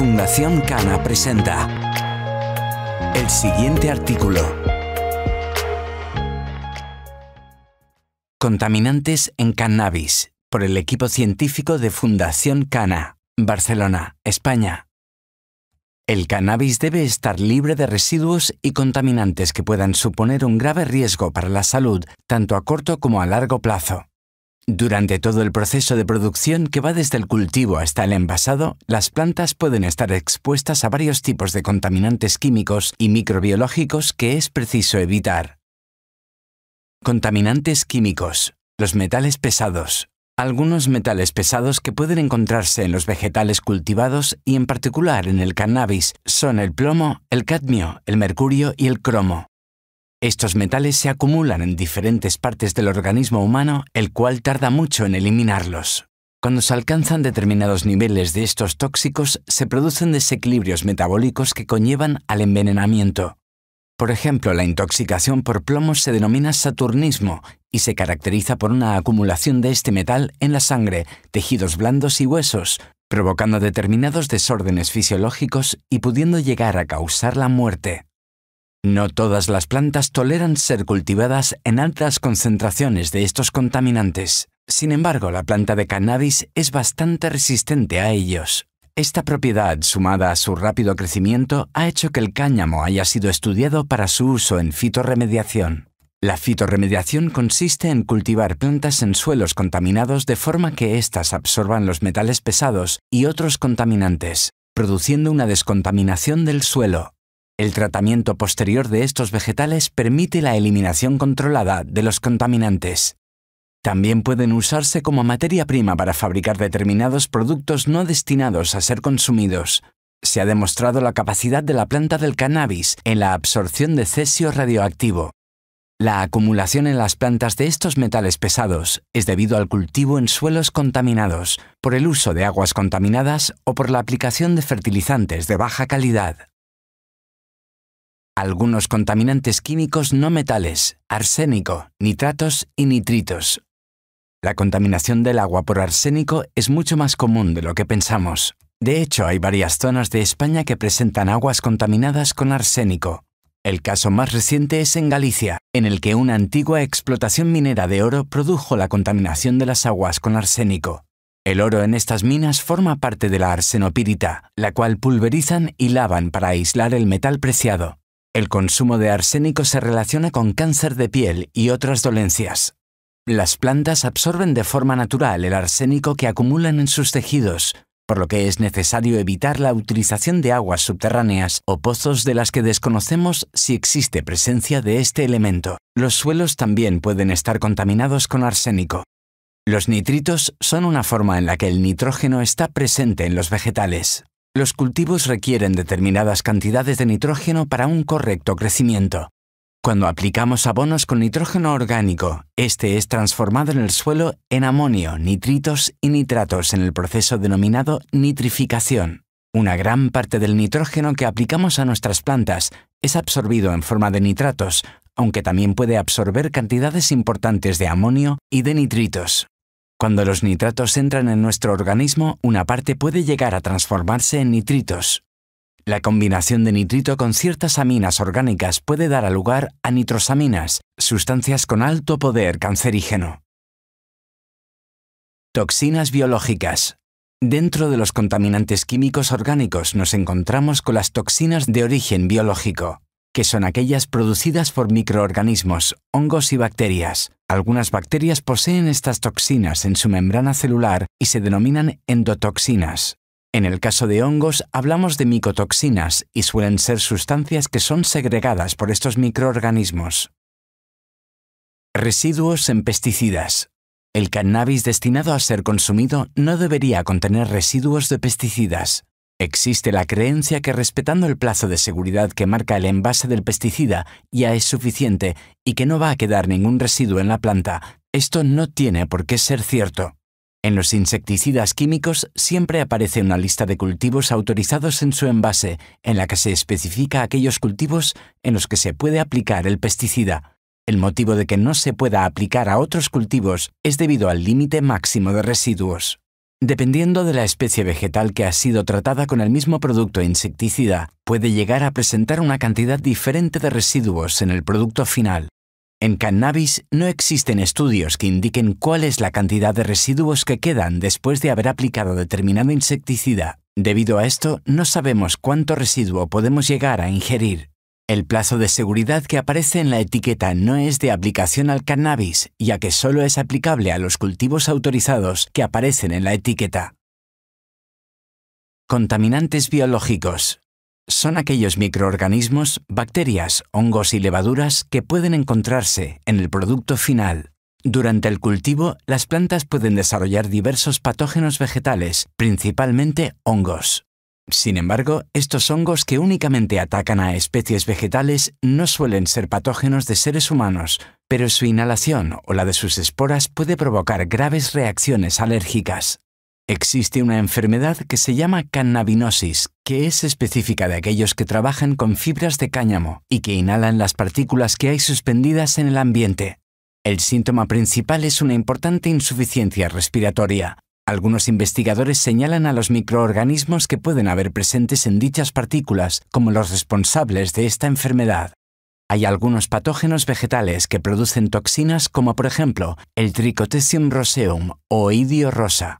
Fundación Cana presenta el siguiente artículo. Contaminantes en cannabis, por el equipo científico de Fundación Cana, Barcelona, España. El cannabis debe estar libre de residuos y contaminantes que puedan suponer un grave riesgo para la salud, tanto a corto como a largo plazo. Durante todo el proceso de producción que va desde el cultivo hasta el envasado, las plantas pueden estar expuestas a varios tipos de contaminantes químicos y microbiológicos que es preciso evitar. Contaminantes químicos. Los metales pesados. Algunos metales pesados que pueden encontrarse en los vegetales cultivados y en particular en el cannabis son el plomo, el cadmio, el mercurio y el cromo. Estos metales se acumulan en diferentes partes del organismo humano, el cual tarda mucho en eliminarlos. Cuando se alcanzan determinados niveles de estos tóxicos, se producen desequilibrios metabólicos que conllevan al envenenamiento. Por ejemplo, la intoxicación por plomo se denomina saturnismo y se caracteriza por una acumulación de este metal en la sangre, tejidos blandos y huesos, provocando determinados desórdenes fisiológicos y pudiendo llegar a causar la muerte. No todas las plantas toleran ser cultivadas en altas concentraciones de estos contaminantes. Sin embargo, la planta de cannabis es bastante resistente a ellos. Esta propiedad, sumada a su rápido crecimiento, ha hecho que el cáñamo haya sido estudiado para su uso en fitorremediación. La fitorremediación consiste en cultivar plantas en suelos contaminados de forma que éstas absorban los metales pesados y otros contaminantes, produciendo una descontaminación del suelo, el tratamiento posterior de estos vegetales permite la eliminación controlada de los contaminantes. También pueden usarse como materia prima para fabricar determinados productos no destinados a ser consumidos. Se ha demostrado la capacidad de la planta del cannabis en la absorción de cesio radioactivo. La acumulación en las plantas de estos metales pesados es debido al cultivo en suelos contaminados, por el uso de aguas contaminadas o por la aplicación de fertilizantes de baja calidad algunos contaminantes químicos no metales, arsénico, nitratos y nitritos. La contaminación del agua por arsénico es mucho más común de lo que pensamos. De hecho, hay varias zonas de España que presentan aguas contaminadas con arsénico. El caso más reciente es en Galicia, en el que una antigua explotación minera de oro produjo la contaminación de las aguas con arsénico. El oro en estas minas forma parte de la arsenopírita, la cual pulverizan y lavan para aislar el metal preciado. El consumo de arsénico se relaciona con cáncer de piel y otras dolencias. Las plantas absorben de forma natural el arsénico que acumulan en sus tejidos, por lo que es necesario evitar la utilización de aguas subterráneas o pozos de las que desconocemos si existe presencia de este elemento. Los suelos también pueden estar contaminados con arsénico. Los nitritos son una forma en la que el nitrógeno está presente en los vegetales. Los cultivos requieren determinadas cantidades de nitrógeno para un correcto crecimiento. Cuando aplicamos abonos con nitrógeno orgánico, este es transformado en el suelo en amonio, nitritos y nitratos en el proceso denominado nitrificación. Una gran parte del nitrógeno que aplicamos a nuestras plantas es absorbido en forma de nitratos, aunque también puede absorber cantidades importantes de amonio y de nitritos. Cuando los nitratos entran en nuestro organismo, una parte puede llegar a transformarse en nitritos. La combinación de nitrito con ciertas aminas orgánicas puede dar a lugar a nitrosaminas, sustancias con alto poder cancerígeno. Toxinas biológicas. Dentro de los contaminantes químicos orgánicos nos encontramos con las toxinas de origen biológico, que son aquellas producidas por microorganismos, hongos y bacterias, algunas bacterias poseen estas toxinas en su membrana celular y se denominan endotoxinas. En el caso de hongos hablamos de micotoxinas y suelen ser sustancias que son segregadas por estos microorganismos. Residuos en pesticidas. El cannabis destinado a ser consumido no debería contener residuos de pesticidas. Existe la creencia que respetando el plazo de seguridad que marca el envase del pesticida ya es suficiente y que no va a quedar ningún residuo en la planta. Esto no tiene por qué ser cierto. En los insecticidas químicos siempre aparece una lista de cultivos autorizados en su envase, en la que se especifica aquellos cultivos en los que se puede aplicar el pesticida. El motivo de que no se pueda aplicar a otros cultivos es debido al límite máximo de residuos. Dependiendo de la especie vegetal que ha sido tratada con el mismo producto e insecticida, puede llegar a presentar una cantidad diferente de residuos en el producto final. En cannabis no existen estudios que indiquen cuál es la cantidad de residuos que quedan después de haber aplicado determinado insecticida. Debido a esto, no sabemos cuánto residuo podemos llegar a ingerir. El plazo de seguridad que aparece en la etiqueta no es de aplicación al cannabis, ya que solo es aplicable a los cultivos autorizados que aparecen en la etiqueta. Contaminantes biológicos. Son aquellos microorganismos, bacterias, hongos y levaduras que pueden encontrarse en el producto final. Durante el cultivo, las plantas pueden desarrollar diversos patógenos vegetales, principalmente hongos. Sin embargo, estos hongos que únicamente atacan a especies vegetales no suelen ser patógenos de seres humanos, pero su inhalación o la de sus esporas puede provocar graves reacciones alérgicas. Existe una enfermedad que se llama cannabinosis, que es específica de aquellos que trabajan con fibras de cáñamo y que inhalan las partículas que hay suspendidas en el ambiente. El síntoma principal es una importante insuficiencia respiratoria, algunos investigadores señalan a los microorganismos que pueden haber presentes en dichas partículas como los responsables de esta enfermedad. Hay algunos patógenos vegetales que producen toxinas como por ejemplo el Tricotesium roseum o idio rosa.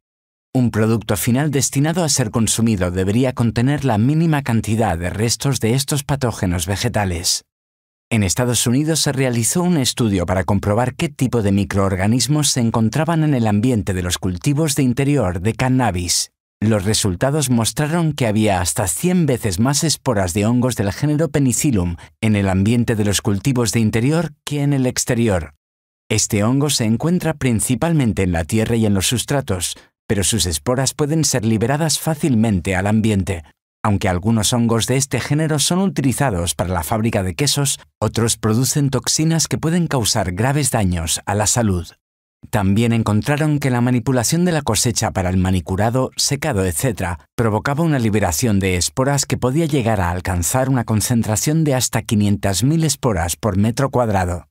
Un producto final destinado a ser consumido debería contener la mínima cantidad de restos de estos patógenos vegetales. En Estados Unidos se realizó un estudio para comprobar qué tipo de microorganismos se encontraban en el ambiente de los cultivos de interior de cannabis. Los resultados mostraron que había hasta 100 veces más esporas de hongos del género Penicillium en el ambiente de los cultivos de interior que en el exterior. Este hongo se encuentra principalmente en la tierra y en los sustratos, pero sus esporas pueden ser liberadas fácilmente al ambiente. Aunque algunos hongos de este género son utilizados para la fábrica de quesos, otros producen toxinas que pueden causar graves daños a la salud. También encontraron que la manipulación de la cosecha para el manicurado, secado, etc., provocaba una liberación de esporas que podía llegar a alcanzar una concentración de hasta 500.000 esporas por metro cuadrado.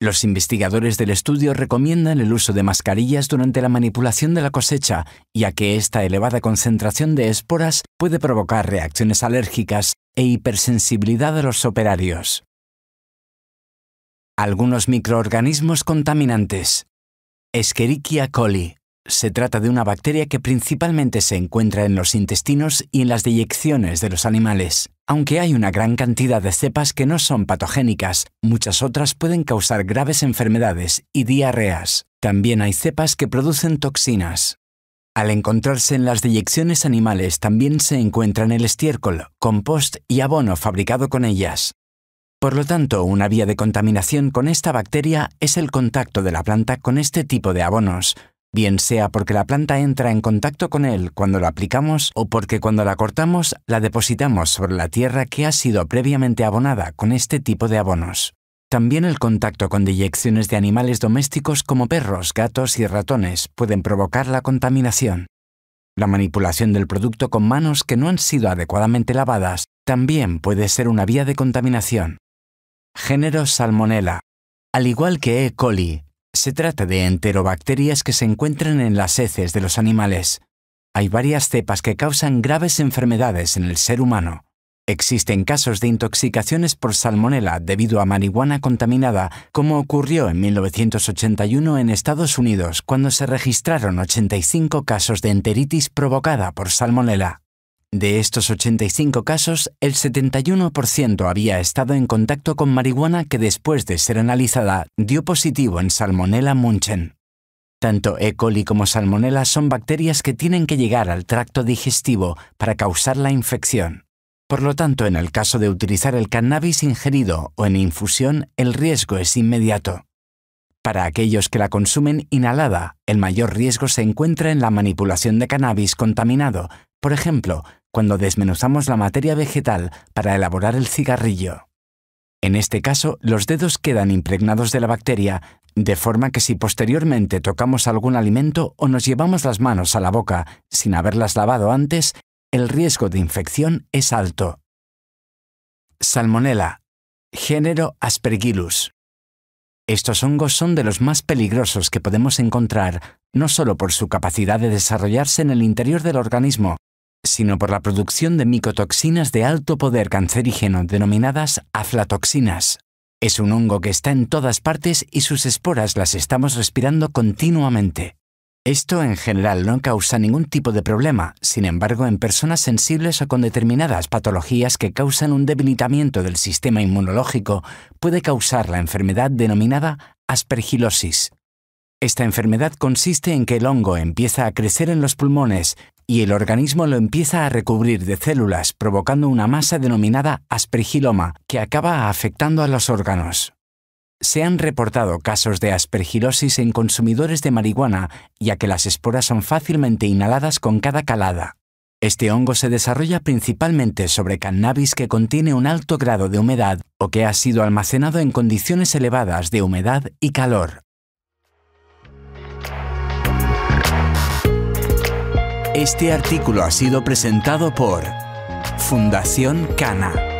Los investigadores del estudio recomiendan el uso de mascarillas durante la manipulación de la cosecha, ya que esta elevada concentración de esporas puede provocar reacciones alérgicas e hipersensibilidad a los operarios. Algunos microorganismos contaminantes. Escherichia coli. Se trata de una bacteria que principalmente se encuentra en los intestinos y en las deyecciones de los animales. Aunque hay una gran cantidad de cepas que no son patogénicas, muchas otras pueden causar graves enfermedades y diarreas. También hay cepas que producen toxinas. Al encontrarse en las deyecciones animales también se encuentran el estiércol, compost y abono fabricado con ellas. Por lo tanto, una vía de contaminación con esta bacteria es el contacto de la planta con este tipo de abonos, bien sea porque la planta entra en contacto con él cuando la aplicamos o porque cuando la cortamos la depositamos sobre la tierra que ha sido previamente abonada con este tipo de abonos. También el contacto con deyecciones de animales domésticos como perros, gatos y ratones pueden provocar la contaminación. La manipulación del producto con manos que no han sido adecuadamente lavadas también puede ser una vía de contaminación. Género Salmonella. Al igual que E. coli, se trata de enterobacterias que se encuentran en las heces de los animales. Hay varias cepas que causan graves enfermedades en el ser humano. Existen casos de intoxicaciones por salmonela debido a marihuana contaminada, como ocurrió en 1981 en Estados Unidos, cuando se registraron 85 casos de enteritis provocada por salmonela. De estos 85 casos, el 71% había estado en contacto con marihuana que después de ser analizada dio positivo en Salmonella Munchen. Tanto E. coli como Salmonella son bacterias que tienen que llegar al tracto digestivo para causar la infección. Por lo tanto, en el caso de utilizar el cannabis ingerido o en infusión, el riesgo es inmediato. Para aquellos que la consumen inhalada, el mayor riesgo se encuentra en la manipulación de cannabis contaminado, por ejemplo, cuando desmenuzamos la materia vegetal para elaborar el cigarrillo. En este caso, los dedos quedan impregnados de la bacteria, de forma que si posteriormente tocamos algún alimento o nos llevamos las manos a la boca sin haberlas lavado antes, el riesgo de infección es alto. Salmonella, género Aspergillus. Estos hongos son de los más peligrosos que podemos encontrar, no solo por su capacidad de desarrollarse en el interior del organismo, sino por la producción de micotoxinas de alto poder cancerígeno denominadas aflatoxinas. Es un hongo que está en todas partes y sus esporas las estamos respirando continuamente. Esto en general no causa ningún tipo de problema, sin embargo en personas sensibles o con determinadas patologías que causan un debilitamiento del sistema inmunológico puede causar la enfermedad denominada aspergilosis. Esta enfermedad consiste en que el hongo empieza a crecer en los pulmones, y el organismo lo empieza a recubrir de células provocando una masa denominada aspergiloma que acaba afectando a los órganos. Se han reportado casos de aspergilosis en consumidores de marihuana, ya que las esporas son fácilmente inhaladas con cada calada. Este hongo se desarrolla principalmente sobre cannabis que contiene un alto grado de humedad o que ha sido almacenado en condiciones elevadas de humedad y calor, Este artículo ha sido presentado por Fundación Cana.